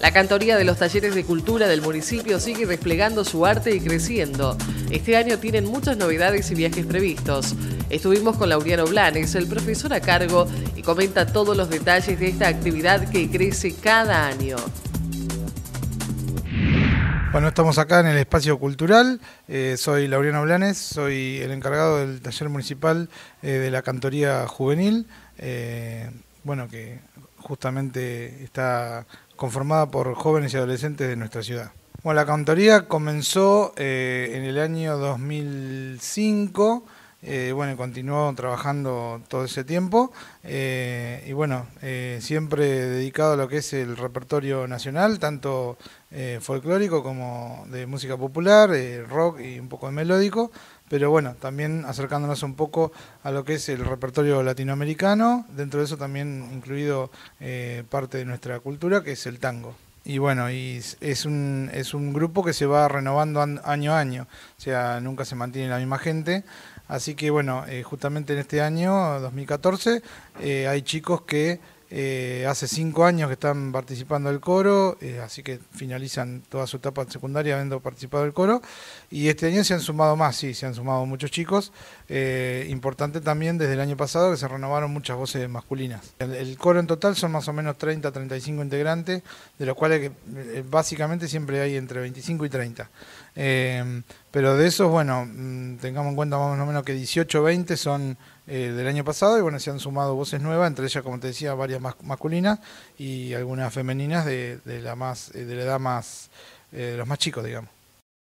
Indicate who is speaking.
Speaker 1: La cantoría de los talleres de cultura del municipio sigue desplegando su arte y creciendo. Este año tienen muchas novedades y viajes previstos. Estuvimos con Lauriano Blanes, el profesor a cargo, y comenta todos los detalles de esta actividad que crece cada año.
Speaker 2: Bueno, estamos acá en el espacio cultural. Eh, soy Lauriano Blanes, soy el encargado del taller municipal eh, de la cantoría juvenil. Eh, bueno, que justamente está conformada por jóvenes y adolescentes de nuestra ciudad. Bueno, la cantoría comenzó eh, en el año 2005 eh, bueno, continuó trabajando todo ese tiempo eh, y bueno, eh, siempre dedicado a lo que es el repertorio nacional, tanto folclórico como de música popular, rock y un poco de melódico, pero bueno, también acercándonos un poco a lo que es el repertorio latinoamericano, dentro de eso también incluido parte de nuestra cultura, que es el tango. Y bueno, es un, es un grupo que se va renovando año a año, o sea, nunca se mantiene la misma gente. Así que bueno, eh, justamente en este año, 2014, eh, hay chicos que eh, hace cinco años que están participando del coro, así que finalizan toda su etapa secundaria habiendo participado del coro. Y este año se han sumado más, sí, se han sumado muchos chicos. importante también desde el año pasado que se renovaron muchas voces masculinas. el coro en total son más o menos 30, 35 integrantes, de los cuales básicamente siempre hay entre 25 y 30. Pero de esos, bueno, mm, tengamos en cuenta más o menos que 18 20 son eh, del año pasado y bueno, se han sumado voces nuevas, entre ellas, como te decía, varias masculinas y algunas femeninas de, la, más, eh, de la edad más, eh, de los más chicos, digamos.